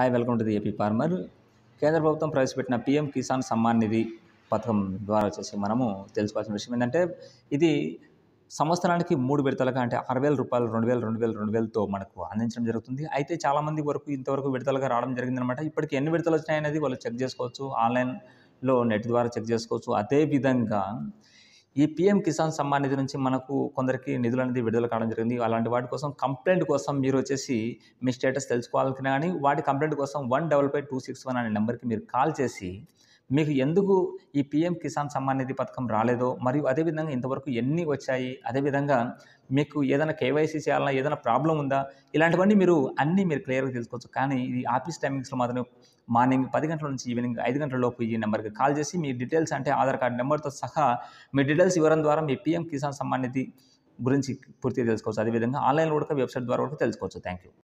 hi welcome to the AP farmer కేంద్ర ప్రభుత్వం ప్రవేశపెట్టిన పీఎం కిసాన్ సమ్మాన్ నిధి పథకం ద్వారా వచ్చేసి మనము తెలుసుకోవాల్సిన విషయం ఏంటంటే ఇది సంవత్సరానికి మూడు విడతలుగా అంటే ఆరు వేల రూపాయలు రెండు వేలు రెండు వేలు రెండు వేలతో మనకు అందించడం జరుగుతుంది అయితే చాలామంది వరకు ఇంతవరకు విడతలుగా రావడం జరిగిందనమాట ఇప్పటికి ఎన్ని విడతలు వచ్చినాయనేది వాళ్ళు చెక్ చేసుకోవచ్చు ఆన్లైన్లో నెట్ ద్వారా చెక్ చేసుకోవచ్చు అదేవిధంగా ఈ పిఎం కిసాన్ సమ్మాన్ నిధి నుంచి మనకు కొందరికి నిధులు అనేది విడుదల కావడం జరిగింది అలాంటి వాటి కోసం కంప్లైంట్ కోసం మీరు వచ్చేసి మీ స్టేటస్ తెలుసుకోవాలని కానీ వాటి కంప్లైంట్ కోసం one double five two six one అనే నెంబర్కి మీరు కాల్ చేసి మీకు ఎందుకు ఈ పిఎం కిసాన్ సమ్మాన్ నిధి పథకం రాలేదో మరియు అదేవిధంగా ఇంతవరకు ఎన్ని వచ్చాయి అదేవిధంగా మీకు ఏదైనా కేవైసీ చేయాలన్నా ఏదైనా ప్రాబ్లం ఉందా ఇలాంటివన్నీ మీరు అన్నీ మీరు క్లియర్గా తెలుసుకోవచ్చు కానీ ఇది ఆఫీస్ టైమింగ్స్లో మాత్రం మార్నింగ్ పది గంటల నుంచి ఈవినింగ్ ఐదు గంటల లోపు ఈ నెంబర్కి కాల్ చేసి మీ డీటెయిల్స్ అంటే ఆధార్ కార్డు నెంబర్తో సహా మీ డీటెయిల్స్ ఇవ్వడం ద్వారా మీ పిఎం కిసాన్ సమ్మాన్ నిధి గురించి పూర్తిగా తెలుసుకోవచ్చు అదేవిధంగా ఆన్లైన్లో కూడా వెబ్సైట్ ద్వారా కూడా తెలుసుకోవచ్చు థ్యాంక్ యూ